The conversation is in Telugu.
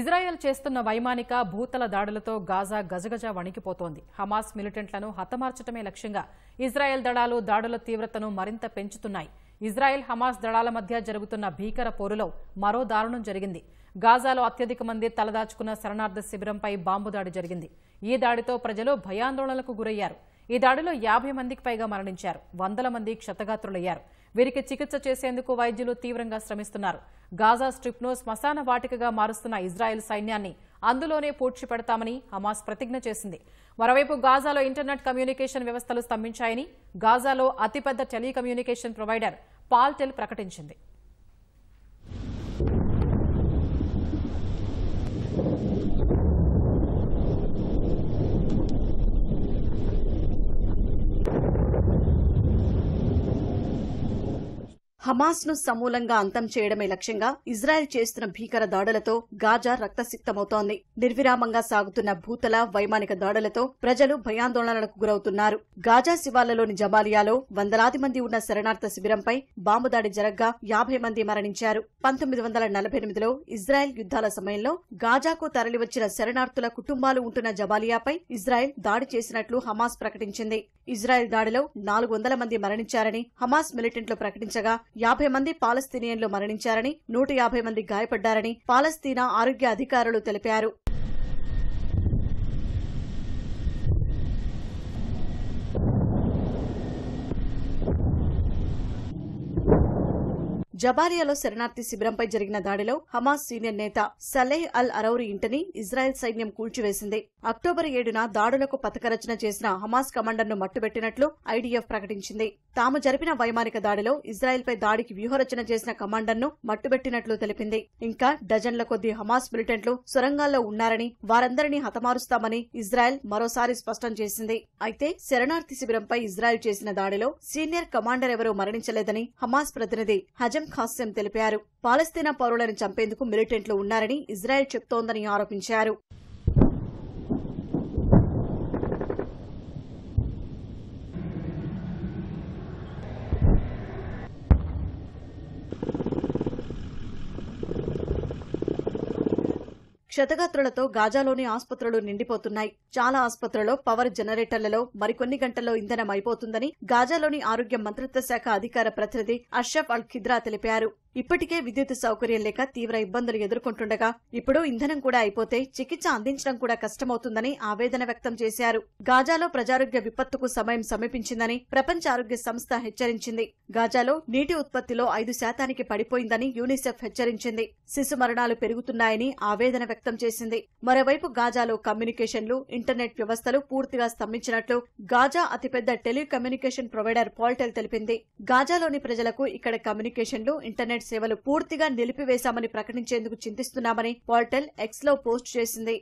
ఇజ్రాయెల్ చేస్తున్న వైమానిక భూతల దాడులతో గాజా గజగజ వణికిపోతోంది హమాస్ మిలిటెంట్లను హతమార్చడమే లక్ష్యంగా ఇజ్రాయెల్ దళాలు దాడుల తీవ్రతను మరింత పెంచుతున్నాయి ఇజ్రాయెల్ హమాస్ దళాల మధ్య జరుగుతున్న భీకర పోరులో మరో దారుణం జరిగింది గాజాలో అత్యధిక మంది తలదాచుకున్న శరణార్థ శిబిరంపై బాంబు దాడి జరిగింది ఈ దాడితో ప్రజలు భయాందోళనలకు గురయ్యారు ఈ దాడిలో యాభై మందికి పైగా మరణించారు వందల మంది క్షతగాత్రులయ్యారు వీరికి చికిత్స చేసేందుకు వైద్యులు తీవ్రంగా శ్రమిస్తున్నారు గాజా స్ట్రిప్ను శ్మశాన వాటికగా మారుస్తున్న ఇజ్రాయెల్ సైన్యాన్ని అందులోనే పూడ్చి పెడతామని హమాస్ ప్రతిజ్ఞ చేసింది మరోవైపు గాజాలో ఇంటర్నెట్ కమ్యూనికేషన్ వ్యవస్థలు స్తంభించాయని గాజాలో అతిపెద్ద టెలికమ్యూనికేషన్ ప్రొవైడర్ పాల్టెల్ ప్రకటించింది హమాస్ను సమూలంగా అంతం చేయడమే లక్ష్యంగా ఇజ్రాయెల్ చేస్తున్న భీకర దాడులతో గాజా రక్తసిక్తమవుతోంది నిర్విరామంగా సాగుతున్న భూతల వైమానిక దాడులతో ప్రజలు భయాందోళనలకు గురవుతున్నారు గాజా శివాలలోని జమాలియాలో వందలాది మంది ఉన్న శరణార్థ శిబిరంపై బాంబు దాడి జరగ్గా యాభై మంది మరణించారు పంతొమ్మిది వందల నలభై ఎనిమిదిలో ఇజ్రాయెల్ యుద్దాల సమయంలో గాజాకు తరలివచ్చిన శరణార్థుల కుటుంబాలు ఉంటున్న జబాలియాపై ఇజ్రాయెల్ దాడి చేసినట్లు హమాస్ ప్రకటించింది ఇజ్రాయెల్ దాడిలో నాలుగు వందల మంది మరణించారని హమాస్ మిలిటెంట్లు ప్రకటించగా యాభై మంది పాలస్తీనియన్లు మరణించారని నూట యాభై మంది గాయపడ్డారని పాలస్తీనా ఆరోగ్య అధికారులు తెలిపారు జబారియాలో శరణార్థి శిబిరంపై జరిగిన దాడిలో హమాస్ సీనియర్ నేత సలేహ్ అల్ అరౌరి ఇంటిని ఇజ్రాయెల్ సైన్యం కూల్చివేసింది అక్టోబర్ ఏడున దాడులకు పథకరచన చేసిన హమాస్ కమాండర్ను మట్టుబెట్టినట్లు ఐడీఎఫ్ ప్రకటించింది తాము జరిపిన వైమానిక దాడిలో ఇజ్రాయెల్పై దాడికి వ్యూహరచన చేసిన కమాండర్ను మట్టుబెట్టినట్లు తెలిపింది ఇంకా డజన్ల కొద్దీ హమాస్ మిలిటెంట్లు సొరంగాల్లో ఉన్నారని వారందరినీ హతమారుస్తామని ఇజ్రాయెల్ మరోసారి స్పష్టం చేసింది అయితే శరణార్థి శిబిరంపై ఇజ్రాయెల్ చేసిన దాడిలో సీనియర్ కమాండర్ ఎవరూ మరణించలేదని హమాస్ ప్రతినిధి హజం ఖాస్యం తెలిపారు పాలస్తీనా పౌరులను చంపేందుకు మిలిటెంట్లు ఉన్నారని ఇజ్రాయెల్ చెప్తోందని ఆరోపించారు క్షతగాత్రులతో గాజాలోని ఆసుపత్రులు నిండిపోతున్నాయి చాలా ఆసుపత్రుల్లో పవర్ జనరేటర్లలో మరికొన్ని గంటల్లో ఇంధనం అయిపోతుందని గాజాలోని ఆరోగ్య మంత్రిత్వ శాఖ అధికార ప్రతినిధి అర్షఫ్ అల్ ఖిద్రా తెలిపారు ఇప్పటికే విద్యుత్ సౌకర్యం లేక తీవ్ర ఇబ్బందులు ఎదుర్కొంటుండగా ఇప్పుడు ఇంధనం కూడా అయిపోతే చికిత్స అందించడం కూడా కష్టమవుతుందని ఆవేదన వ్యక్తం చేశారు గాజాలో ప్రజారోగ్య విపత్తుకు సమయం సమీపించిందని ప్రపంచ ఆరోగ్య సంస్థ హెచ్చరించింది గాజాలో నీటి ఉత్పత్తిలో ఐదు శాతానికి పడిపోయిందని యూనిసెఫ్ హెచ్చరించింది శిశు మరణాలు పెరుగుతున్నాయని ఆవేదన వ్యక్తం చేసింది మరోవైపు గాజాలో కమ్యూనికేషన్లు ఇంటర్నెట్ వ్యవస్థలు పూర్తిగా స్తంభించినట్లు గాజా అతిపెద్ద టెలికమ్యూనికేషన్ ప్రొవైడర్ పాల్టెల్ తెలిపింది గాజాలోని ప్రజలకు ఇక్కడ కమ్యూనికేషన్లు ఇంటర్నెట్ ఇంటర్నెట్ సేవలు పూర్తిగా నిలిపివేశామని ప్రకటించేందుకు చింతిస్తున్నామని పోర్టల్ ఎక్స్ లో పోస్ట్ చేసింది